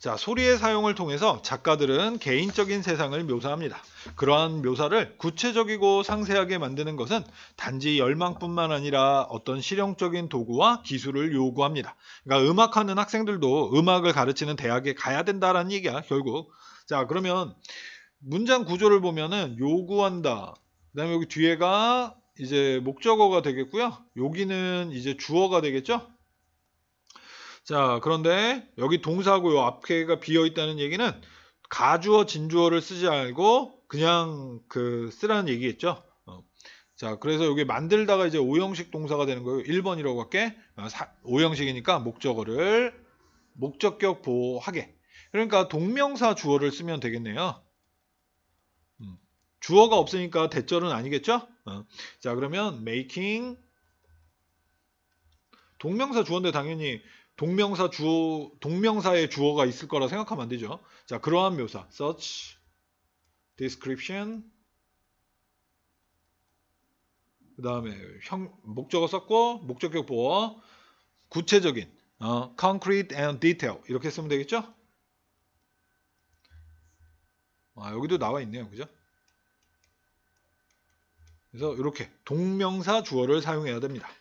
자, 소리의 사용을 통해서 작가들은 개인적인 세상을 묘사합니다. 그러한 묘사를 구체적이고 상세하게 만드는 것은 단지 열망뿐만 아니라 어떤 실용적인 도구와 기술을 요구합니다. 그러니까 음악하는 학생들도 음악을 가르치는 대학에 가야 된다라는 얘기야, 결국. 자, 그러면 문장 구조를 보면은 요구한다. 그다음에 여기 뒤에가 이제 목적어가 되겠고요. 여기는 이제 주어가 되겠죠? 자, 그런데 여기 동사고 요 앞에가 비어 있다는 얘기는 가주어 진주어를 쓰지 않고 그냥 그 쓰라는 얘기겠죠. 어. 자, 그래서 여기 만들다가 이제 오형식 동사가 되는 거예요. 1번이라고 할게. 어, 오형식이니까 목적어를 목적격 보호하게. 그러니까 동명사 주어를 쓰면 되겠네요. 음. 주어가 없으니까 대절은 아니겠죠? 어. 자, 그러면 making 동명사 주어인데 당연히 동명사 주어 동명사의 주어가 있을 거라 생각하면 안 되죠. 자, 그러한 묘사. search description 그다음에 형 목적어 썼고 목적격 보어 구체적인 어, concrete and detail 이렇게 쓰면 되겠죠? 아, 여기도 나와 있네요. 그죠? 그래서 이렇게 동명사 주어를 사용해야 됩니다.